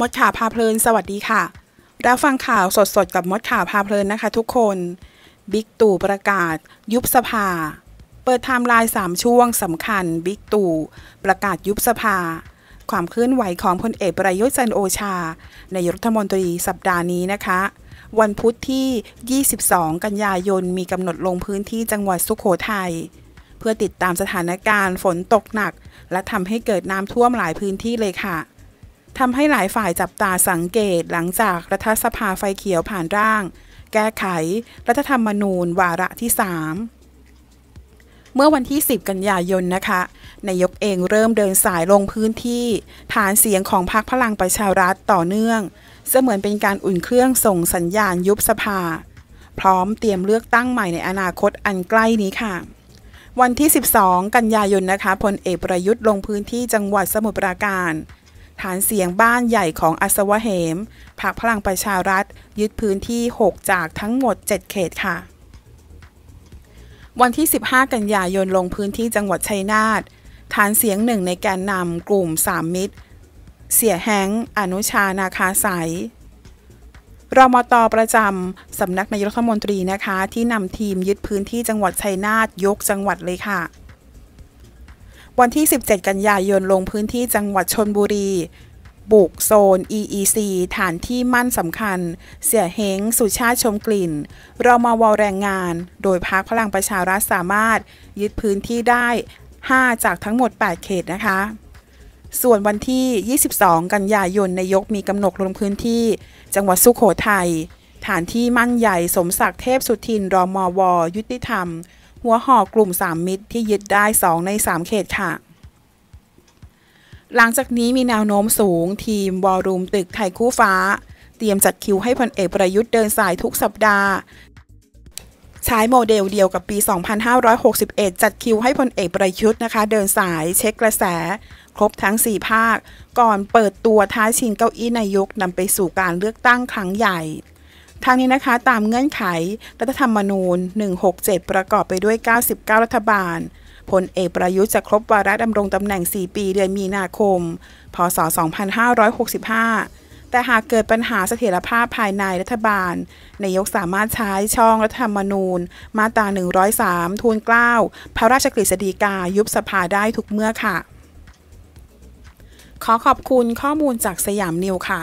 มดข่าวพาเพลินสวัสดีค่ะ รับฟังข่าวสดๆ กับมดข่าวพาเพลินนะคะทุกคน บิ๊กตู่ประกาศยุบสภา เปิดไทม์ไลน์3ช่วงสำคัญ บิ๊กตู่ประกาศยุบสภา ความเคลื่อนไหวของพลเอกประยุทธ์จันโอชา ในรัฐมนตรีสัปดาห์นี้นะคะ วันพุธที่ 22 กันยายนมีกำหนดลงพื้นที่จังหวัดสุขโขทยัยเพื่อติดตามสถานการณ์ฝนตกหนัก และทำให้เกิดน้ำท่วมหลายพื้นที่เลยค่ะทำให้หลายฝ่ายจับตาสังเกตหลังจากรัฐสภาไฟเขียวผ่านร่าง แก้ไข รัฐธรรมนูญ วาระที่ 3 เมื่อวันที่ 10 กันยายนนะคะ นายกเองเริ่มเดินสายลงพื้นที่ ฐานเสียงของพรรคพลังประชารัฐต่อเนื่อง เสมือนเป็นการอุ่นเครื่องส่งสัญญาณยุบสภา พร้อมเตรียมเลือกตั้งใหม่ในอนาคตอันใกล้นี้ค่ะ วันที่ 12 กันยายนนะคะพลเอกประยุทธ์ลงพื้นที่จังหวัดสมุทรปราการฐานเสียงบ้านใหญ่ของอัศวะเหมพรรคพลังประชารัฐ ยึดพื้นที่ 6 จากทั้งหมด 7 เขตค่ะ วันที่ 15 กันยายนลงพื้นที่จังหวัดชัยนาทฐานเสียงหนึ่งในแกนนำกลุ่มสามมิตร เสียแห้งอนุชานาคาสายรมตประจำสำนักนายกรัฐมนตรีนะคะ ที่นำทีมยึดพื้นที่จังหวัดชัยนาทยกจังหวัดเลยค่ะวันที่ 17 กันยายนลงพื้นที่จังหวัดชนบุรี บุกโซน EEC ฐานที่มั่นสำคัญ เสียเฮงสุชาติชมกลิ่นเรามาวอลแรงงาน โดยพักพลังประชารัฐสามารถยึดพื้นที่ได้ 5 จากทั้งหมด 8 เขตนะคะ ส่วนวันที่ 22 กันยายนนายกมีกำหนดลงพื้นที่จังหวัดสุขโขทยัย ฐานที่มั่นใหญ่สมศักดิ์เทพสุทิน รอมอวอยุติธรรมหัวหอกกลุ่มสามมิตรที่ยึดได้ 2 ใน 3 เขตค่ะ หลังจากนี้มีแนวโน้มสูง ทีมวอลลุ่มตึกไทยคู่ฟ้า เตรียมจัดคิวให้พลเอกประยุทธ์เดินสายทุกสัปดาห์ ใช้โมเดลเดียวกับปี 2561 จัดคิวให้พลเอกประยุทธ์นะคะ เดินสายเช็คกระแส ครบทั้ง 4 ภาค ก่อนเปิดตัวท้าชิงเก้าอี้นายกนำไปสู่การเลือกตั้งครั้งใหญ่ทางนี้นะคะ ตามเงื่อนไข รัฐธรรมนูญ167 ประกอบไปด้วย 99 รัฐบาลพลเอกประยุทธ์จะครบวาระดำรงตำแหน่ง 4 ปี เดือนมีนาคมพศ2565แต่หากเกิดปัญหาเสถียรภาพภายในรัฐบาลนายกสามารถใช้ช่องรัฐธรรมนูญ มาตรา103 ทูลเกล้าพระราชกฤษฎีกายุบสภาได้ทุกเมื่อค่ะ ขอขอบคุณข้อมูลจากสยามนิวค่ะ